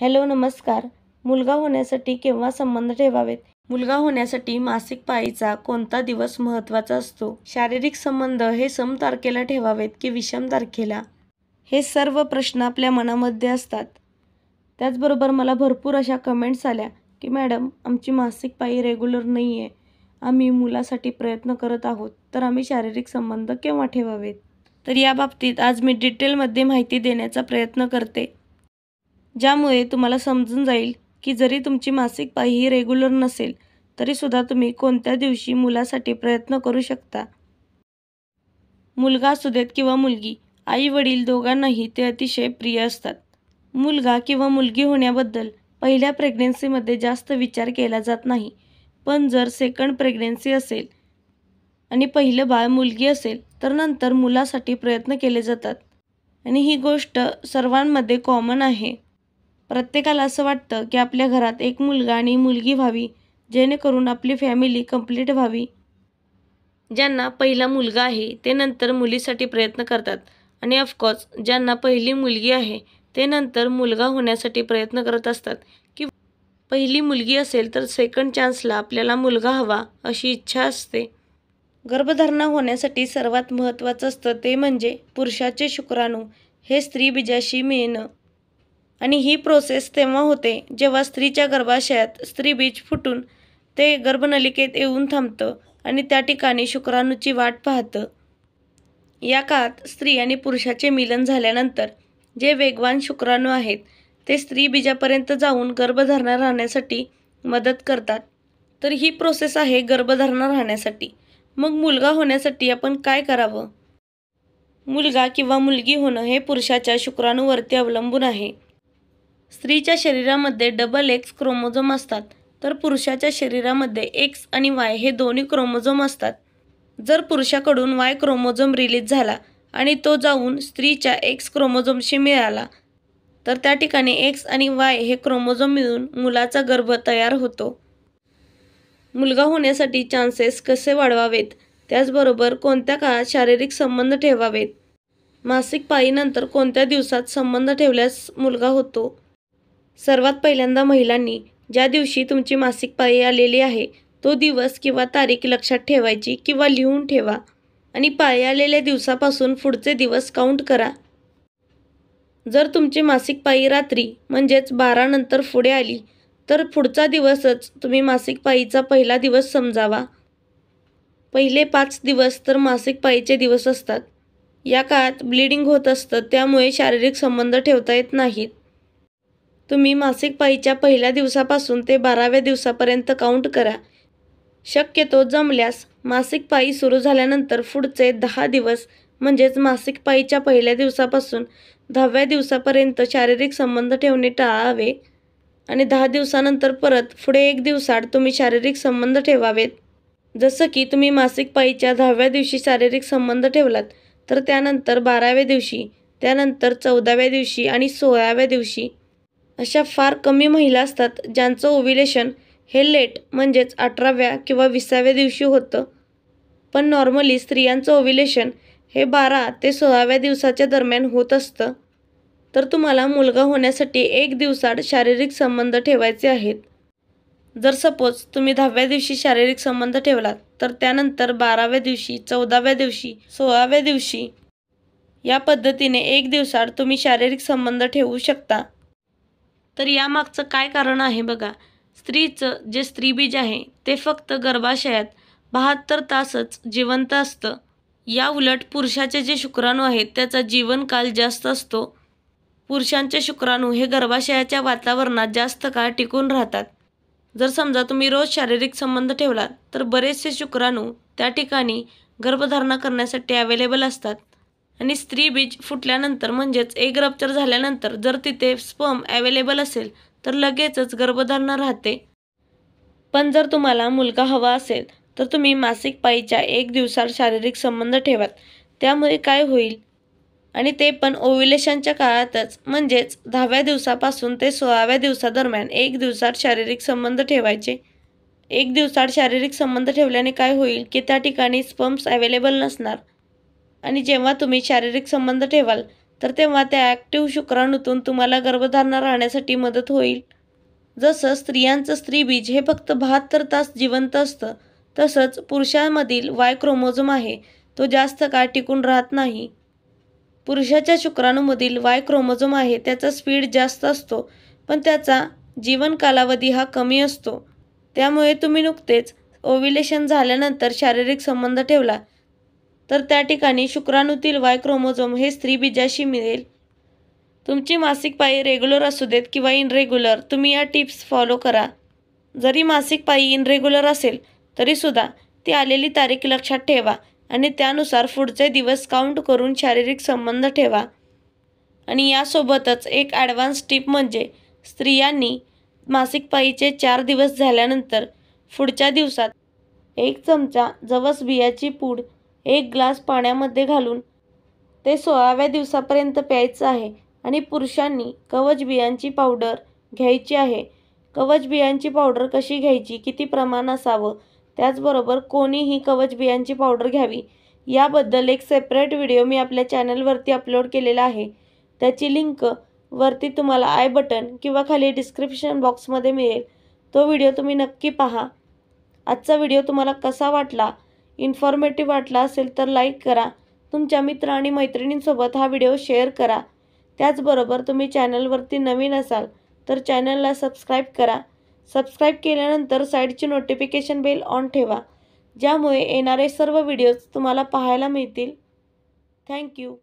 hello नमस्कार मुलगा होण्यासाठी केव्हा संबंध ठेवावेत मुलगा होण्यासाठी मासिक पाळीचा कोणता दिवस महत्त्वाचा असतो शारीरिक संबंध हे सम तारखेला ठेवावेत की विषम तारखेला हे सर्व प्रश्न आपल्या मनामध्ये असतात त्याचबरोबर मला भरपूर अशा कमेंट्स आल्या की मॅडम आमची मासिक पाळी रेग्युलर नाही आहे आम्ही मुलासाठी प्रयत्न करत आहोत तर आम्ही शारीरिक संबंध केव्हा ठेवावेत तर याबाबतीत आज मी डिटेलमध्ये माहिती देण्याचा प्रयत्न करते ज्यामुळे तुम्हाला समजून जाईल की जरी तुमची मासिक पाळी ही रेग्युलर नसेल तरीसुद्धा तुम्ही कोणत्या दिवशी मुलासाठी प्रयत्न करू शकता मुलगा असू देत किंवा मुलगी आई वडील दोघांनाही ते अतिशय प्रिय असतात मुलगा किंवा मुलगी होण्याबद्दल पहिल्या प्रेग्नेन्सीमध्ये जास्त विचार केला जात नाही पण जर सेकंड प्रेग्नेन्सी असेल आणि पहिलं बाळ मुलगी असेल तर नंतर मुलासाठी प्रयत्न केले जातात आणि ही गोष्ट सर्वांमध्ये कॉमन आहे प्रत्येकाला असं वाटतं की आपल्या घरात एक मुलगा आणि मुलगी व्हावी जेणेकरून आपली फॅमिली कंप्लीट व्हावी ज्यांना पहिला मुलगा आहे ते नंतर मुलीसाठी प्रयत्न करतात आणि ऑफकोर्स ज्यांना पहिली मुलगी आहे ते नंतर मुलगा होण्यासाठी प्रयत्न करत असतात की पहिली मुलगी असेल तर सेकंड चान्सला आपल्याला मुलगा हवा अशी इच्छा असते गर्भधारणा होण्यासाठी सर्वात महत्त्वाचं असतं ते म्हणजे पुरुषाचे शुक्राणू हे स्त्री बीजाशी मिळणं आणि ही प्रोसेस तेव्हा होते जेव्हा स्त्रीच्या गर्भाशयात स्त्री बीज फुटून ते गर्भनलिकेत येऊन थांबतं आणि त्या ठिकाणी शुक्राणूची वाट पाहतं या काळात स्त्री आणि पुरुषाचे मिलन झाल्यानंतर जे वेगवान शुक्राणू आहेत ते स्त्री बीजापर्यंत जाऊन गर्भधारणा राहण्यासाठी मदत करतात तर ही प्रोसेस आहे गर्भधारणा राहण्यासाठी मग मुलगा होण्यासाठी आपण काय करावं मुलगा किंवा मुलगी होणं हे पुरुषाच्या शुक्राणूवरती अवलंबून आहे स्त्रीच्या शरीरामध्ये डबल एक्स क्रोमोझोम असतात तर पुरुषाच्या शरीरामध्ये एक्स आणि वाय हे दोन्ही क्रोमोझोम असतात जर पुरुषाकडून वाय क्रोमोझोम रिलीज झाला आणि तो जाऊन स्त्रीच्या एक्स क्रोमोझोमशी मिळाला तर त्या ठिकाणी एक्स आणि वाय हे क्रोमोझोम मिळून मुलाचा गर्भ तयार होतो मुलगा होण्यासाठी चान्सेस कसे वाढवावेत त्याचबरोबर कोणत्या काळात शारीरिक संबंध ठेवावेत मासिक पाळीनंतर कोणत्या दिवसात संबंध ठेवल्यास मुलगा होतो सर्वात पहिल्यांदा महिलांनी ज्या दिवशी तुमची मासिक पाळी आलेली आहे तो दिवस किंवा तारीख लक्षात ठेवायची किंवा लिहून ठेवा आणि पाळी आलेल्या दिवसापासून पुढचे दिवस काउंट करा जर तुमची मासिक पाळी रात्री म्हणजेच बारानंतर पुढे आली तर पुढचा दिवसच तुम्ही मासिक पाळीचा पहिला दिवस समजावा पहिले पाच दिवस तर मासिक पाळीचे दिवस असतात या काळात ब्लिडिंग होत असतं त्यामुळे शारीरिक संबंध ठेवता येत नाहीत तुम्ही मासिक पाळीच्या पहिल्या दिवसापासून ते बाराव्या दिवसापर्यंत काउंट करा शक्यतो जमल्यास मासिक पाळी सुरू झाल्यानंतर पुढचे दहा दिवस म्हणजेच मासिक पाळीच्या पहिल्या दिवसापासून दहाव्या दिवसापर्यंत शारीरिक संबंध ठेवणे टाळावे आणि दहा दिवसानंतर परत पुढे एक दिवसाड तुम्ही शारीरिक संबंध ठेवावेत जसं की तुम्ही मासिक पाळीच्या दहाव्या दिवशी शारीरिक संबंध ठेवलात तर त्यानंतर बाराव्या दिवशी त्यानंतर चौदाव्या दिवशी आणि सोळाव्या दिवशी अशा फार कमी महिला असतात ज्यांचं ओव्हिलेशन हे लेट म्हणजेच अठराव्या किंवा विसाव्या दिवशी होतं पण नॉर्मली स्त्रियांचं ओव्हिलेशन हे बारा ते सोळाव्या दिवसाच्या दरम्यान होत असतं तर तुम्हाला मुलगा होण्यासाठी एक दिवसाड शारीरिक संबंध ठेवायचे आहेत जर सपोज तुम्ही दहाव्या दिवशी शारीरिक संबंध ठेवलात तर त्यानंतर बाराव्या दिवशी चौदाव्या दिवशी सोळाव्या दिवशी या पद्धतीने एक दिवसाड तुम्ही शारीरिक संबंध ठेवू शकता तर यामागचं काय कारण आहे बघा स्त्रीचं जे स्त्रीबीज आहे ते फक्त गर्भाशयात बहात्तर तासच जिवंत असतं या उलट पुरुषाचे जे शुक्राणू आहेत त्याचा जीवनकाल जास्त असतो पुरुषांचे शुक्राणू हे गर्भाशयाच्या वातावरणात जास्त काळ टिकून राहतात जर समजा तुम्ही रोज शारीरिक संबंध ठेवलात तर बरेचसे शुक्राणू त्या ठिकाणी गर्भधारणा करण्यासाठी अवेलेबल असतात आणि स्त्री बीज फुटल्यानंतर म्हणजेच एग रप्चर झाल्यानंतर जर तिथे स्पर्म अवेलेबल असेल तर लगेचच गर्भधारणा राहते पण जर तुम्हाला मुलगा हवा असेल तर तुम्ही मासिक पायीच्या एक दिवसात शारीरिक संबंध ठेवात त्यामुळे काय होईल आणि ते पण ओव्ह्युलेशनच्या काळातच म्हणजेच दहाव्या दिवसापासून ते सोळाव्या दिवसादरम्यान एक दिवसात शारीरिक संबंध ठेवायचे एक दिवसात शारीरिक संबंध ठेवल्याने काय होईल की त्या ठिकाणी स्पर्म्स अवेलेबल नसणार आणि जेव्हा तुम्ही शारीरिक संबंध ठेवाल तर तेव्हा त्या ते ॲक्टिव्ह शुक्राणूतून तुम्हाला गर्भधारणा राहण्यासाठी मदत होईल जसं स्त्रियांचं स्त्रीबीज हे फक्त बहात्तर तास जिवंत असतं तसंच पुरुषांमधील वाय क्रोमोझोम आहे तो जास्त काळ टिकून राहत नाही पुरुषाच्या शुक्राणूमधील वाय क्रोमोझोम आहे त्याचा स्पीड जास्त असतो पण त्याचा जीवन कालावधी हा कमी असतो त्यामुळे तुम्ही नुकतेच ओव्हिलेशन झाल्यानंतर शारीरिक संबंध ठेवला तर त्या ठिकाणी शुक्राणूतील वाय क्रोमोझोम हे स्त्री बीजाशी मिळेल तुमची मासिक पाळी रेग्युलर असू देत किंवा इनरेग्युलर तुम्ही या टिप्स फॉलो करा जरी मासिक पाळी इनरेग्युलर असेल तरीसुद्धा ती आलेली तारीख लक्षात ठेवा आणि त्यानुसार पुढचे दिवस काउंट करून शारीरिक संबंध ठेवा आणि यासोबतच एक ॲडव्हान्स टिप म्हणजे स्त्रियांनी मासिक पायीचे चार दिवस झाल्यानंतर पुढच्या दिवसात एक चमचा जवस बियाची पूड एक ग्लास पाण्यामध्ये घालून ते सोळाव्या दिवसापर्यंत प्यायचं आहे आणि पुरुषांनी कवच बियांची पावडर घ्यायची आहे कवच बियांची पावडर कशी घ्यायची किती प्रमाण असावं त्याचबरोबर कोणीही कवच बियांची पावडर घ्यावी याबद्दल एक सेपरेट व्हिडिओ मी आपल्या चॅनलवरती अपलोड केलेला आहे त्याची लिंक वरती तुम्हाला आय बटन किंवा खाली डिस्क्रिप्शन बॉक्समध्ये मिळेल तो व्हिडिओ तुम्ही नक्की पहा आजचा व्हिडिओ तुम्हाला कसा वाटला इन्फॉर्मेटिव्ह वाटला असेल तर लाईक करा तुमच्या मित्र आणि मैत्रिणींसोबत हा व्हिडिओ शेअर करा त्याचबरोबर तुम्ही चॅनलवरती नवीन असाल तर चॅनलला सबस्क्राईब करा सबस्क्राईब केल्यानंतर साईडची नोटिफिकेशन बेल ऑन ठेवा ज्यामुळे येणारे सर्व व्हिडिओज तुम्हाला पाहायला मिळतील थँक्यू